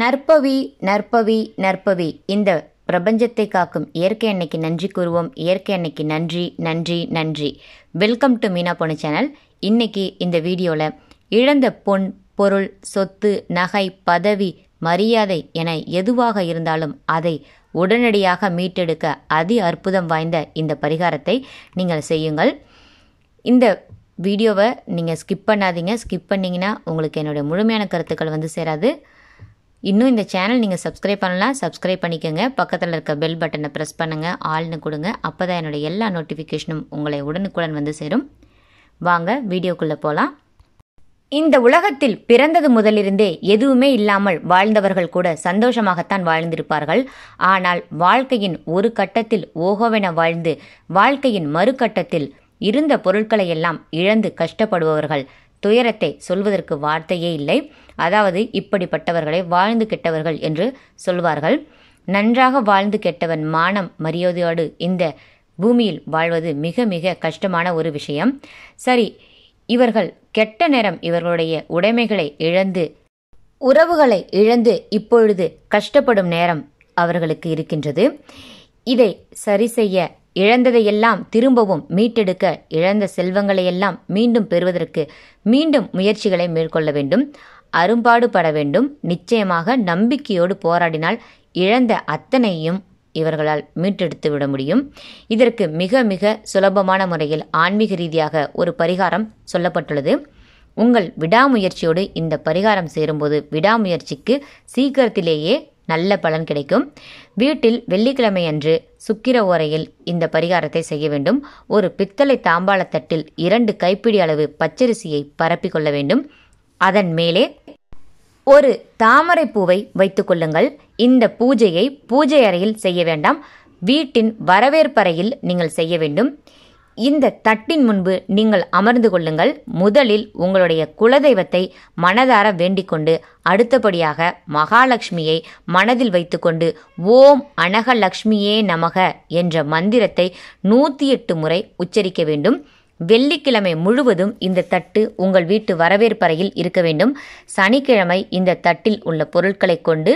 நற்பவி நற்பவி நற்பவி இந்த பிரபஞ்சத்தை காக்கும் இயற்கை அன்னைக்கு நன்றி கூறுவோம் இயற்கை அன்னைக்கு நன்றி நன்றி நன்றி வெல்கம் டு மீனா பொண்ணு சேனல் இன்னைக்கு இந்த வீடியோவில் இழந்த பொன் பொருள் சொத்து நகை பதவி மரியாதை என எதுவாக இருந்தாலும் அதை உடனடியாக மீட்டெடுக்க அதி அற்புதம் வாய்ந்த இந்த பரிகாரத்தை நீங்கள் செய்யுங்கள் இந்த வீடியோவை நீங்கள் ஸ்கிப் பண்ணாதீங்க ஸ்கிப் பண்ணிங்கன்னா உங்களுக்கு என்னுடைய முழுமையான கருத்துக்கள் வந்து சேராது இன்னும் இந்த சேனல் நீங்கள் சப்ஸ்கிரைப் பண்ணலாம் சப்ஸ்கிரைப் பண்ணிக்கோங்க பக்கத்தில் இருக்க பெல் பட்டனை ப்ரெஸ் பண்ணுங்கள் ஆள்னு கொடுங்க அப்போ தான் என்னோடய எல்லா நோட்டிஃபிகேஷனும் உங்களை உடனுக்குடன் வந்து சேரும் வாங்க வீடியோக்குள்ளே போகலாம் இந்த உலகத்தில் பிறந்தது முதலிருந்தே எதுவுமே இல்லாமல் வாழ்ந்தவர்கள் கூட சந்தோஷமாகத்தான் வாழ்ந்திருப்பார்கள் ஆனால் வாழ்க்கையின் ஒரு கட்டத்தில் ஓகோவென வாழ்ந்து வாழ்க்கையின் மறுகட்டத்தில் இருந்த பொருட்களை எல்லாம் இழந்து கஷ்டப்படுபவர்கள் துயரத்தை சொல்வதற்கு வார்த்தையே இல்லை அதாவது இப்படிப்பட்டவர்களை வாழ்ந்து கெட்டவர்கள் என்று சொல்வார்கள் நன்றாக வாழ்ந்து கெட்டவன் மானம் மரியாதையோடு இந்த பூமியில் வாழ்வது மிக மிக கஷ்டமான ஒரு விஷயம் சரி இவர்கள் கெட்ட நேரம் இவர்களுடைய உடைமைகளை இழந்து உறவுகளை இழந்து இப்பொழுது கஷ்டப்படும் நேரம் அவர்களுக்கு இருக்கின்றது இதை சரி செய்ய இழந்ததையெல்லாம் திரும்பவும் மீட்டெடுக்க இழந்த செல்வங்களையெல்லாம் மீண்டும் பெறுவதற்கு மீண்டும் முயற்சிகளை மேற்கொள்ள வேண்டும் அரும்பாடு பட வேண்டும் நிச்சயமாக நம்பிக்கையோடு போராடினால் இழந்த அத்தனையும் இவர்களால் மீட்டெடுத்து விட முடியும் இதற்கு மிக மிக சுலபமான முறையில் ஆன்மீக ரீதியாக ஒரு பரிகாரம் சொல்லப்பட்டுள்ளது உங்கள் விடாமுயற்சியோடு இந்த பரிகாரம் சேரும்போது விடாமுயற்சிக்கு சீக்கிரத்திலேயே நல்ல பலன் கிடைக்கும் வீட்டில் வெள்ளிக்கிழமை அன்று சுக்கிர ஓரையில் இந்த பரிகாரத்தை செய்ய வேண்டும் ஒரு பித்தளை தாம்பாளத்தட்டில் இரண்டு கைப்பிடி அளவு பச்சரிசியை கொள்ள வேண்டும் அதன் மேலே ஒரு தாமரை பூவை வைத்துக் கொள்ளுங்கள் இந்த பூஜையை பூஜை அறையில் செய்ய வேண்டாம் வீட்டின் வரவேற்பறையில் நீங்கள் செய்ய வேண்டும் இந்த தட்டின் முன்பு நீங்கள் அமர்ந்து கொள்ளுங்கள் முதலில் உங்களுடைய குலதெய்வத்தை மனதார வேண்டிக்கொண்டு அடுத்தபடியாக மகாலட்சுமியை மனதில் வைத்துக்கொண்டு ஓம் அனகலக்ஷ்மியே நமக என்ற மந்திரத்தை நூற்றி எட்டு முறை உச்சரிக்க வேண்டும் வெள்ளிக்கிழமை முழுவதும் இந்த தட்டு உங்கள் வீட்டு வரவேற்பறையில் இருக்க வேண்டும் சனிக்கிழமை இந்த தட்டில் உள்ள பொருட்களை கொண்டு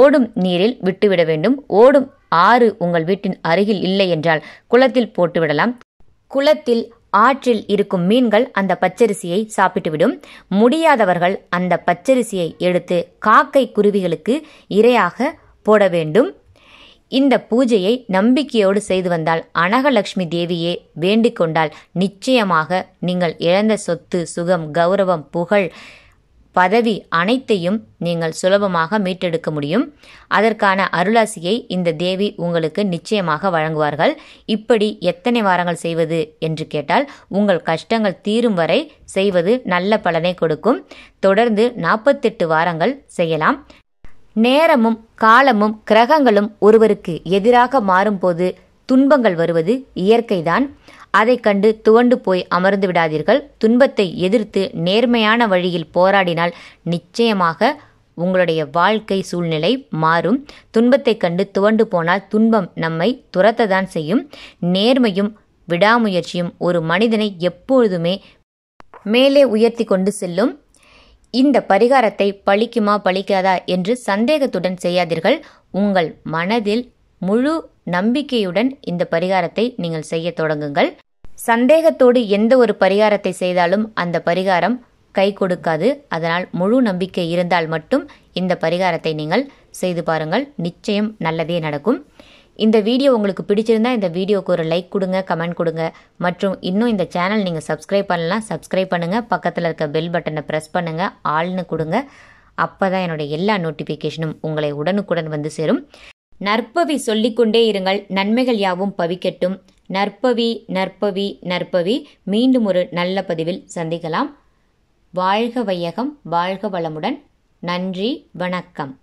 ஓடும் நீரில் விட்டுவிட வேண்டும் ஓடும் ஆறு உங்கள் வீட்டின் அருகில் இல்லை என்றால் குளத்தில் போட்டுவிடலாம் குளத்தில் ஆற்றில் இருக்கும் மீன்கள் அந்த பச்சரிசியை சாப்பிட்டுவிடும் முடியாதவர்கள் அந்த பச்சரிசியை எடுத்து காக்கை குருவிகளுக்கு இரையாக போட வேண்டும் இந்த பூஜையை நம்பிக்கையோடு செய்து வந்தால் அனகலட்சுமி தேவியே வேண்டிக் கொண்டால் நிச்சயமாக நீங்கள் இழந்த சொத்து சுகம் கௌரவம் புகழ் பதவி அனைத்தையும் நீங்கள் சுலபமாக மீட்டெடுக்க முடியும் அதற்கான அருளாசியை இந்த தேவி உங்களுக்கு நிச்சயமாக வழங்குவார்கள் இப்படி எத்தனை வாரங்கள் செய்வது என்று கேட்டால் உங்கள் கஷ்டங்கள் தீரும் வரை செய்வது நல்ல பலனை கொடுக்கும் தொடர்ந்து நாற்பத்தெட்டு வாரங்கள் செய்யலாம் நேரமும் காலமும் கிரகங்களும் ஒருவருக்கு எதிராக மாறும்போது துன்பங்கள் வருவது இயற்கைதான் அதை கண்டு துவண்டு போய் அமர்ந்து விடாதீர்கள் துன்பத்தை எதிர்த்து நேர்மையான வழியில் போராடினால் நிச்சயமாக உங்களுடைய வாழ்க்கை சூழ்நிலை மாறும் துன்பத்தை கண்டு துவண்டு போனால் துன்பம் நம்மை துரத்ததான் செய்யும் நேர்மையும் விடாமுயற்சியும் ஒரு மனிதனை எப்பொழுதுமே மேலே உயர்த்தி கொண்டு செல்லும் இந்த பரிகாரத்தை பழிக்குமா பழிக்காதா என்று சந்தேகத்துடன் செய்யாதீர்கள் உங்கள் மனதில் முழு நம்பிக்கையுடன் இந்த பரிகாரத்தை நீங்கள் செய்ய தொடங்குங்கள் சந்தேகத்தோடு எந்த ஒரு பரிகாரத்தை செய்தாலும் அந்த பரிகாரம் கை கொடுக்காது அதனால் முழு நம்பிக்கை இருந்தால் மட்டும் இந்த பரிகாரத்தை நீங்கள் செய்து பாருங்கள் நிச்சயம் நல்லதே நடக்கும் இந்த வீடியோ உங்களுக்கு பிடிச்சிருந்தா இந்த வீடியோவுக்கு ஒரு லைக் கொடுங்க கமெண்ட் கொடுங்க மற்றும் இன்னும் இந்த சேனல் நீங்கள் சப்ஸ்கிரைப் பண்ணலாம் சப்ஸ்கிரைப் பண்ணுங்கள் பக்கத்தில் இருக்க பெல் பட்டனை ப்ரெஸ் பண்ணுங்கள் ஆள்னு கொடுங்க அப்போ தான் என்னுடைய எல்லா நோட்டிஃபிகேஷனும் உங்களை உடனுக்குடன் வந்து சேரும் நற்பவி சொல்லிக்கொண்டே இருங்கள் நன்மைகள் யாவும் பவிக்கட்டும் நற்பவி நற்பவி நற்பவி மீண்டும் ஒரு நல்ல பதிவில் சந்திக்கலாம் வாழ்க வையகம் வாழ்க வளமுடன் நன்றி வணக்கம்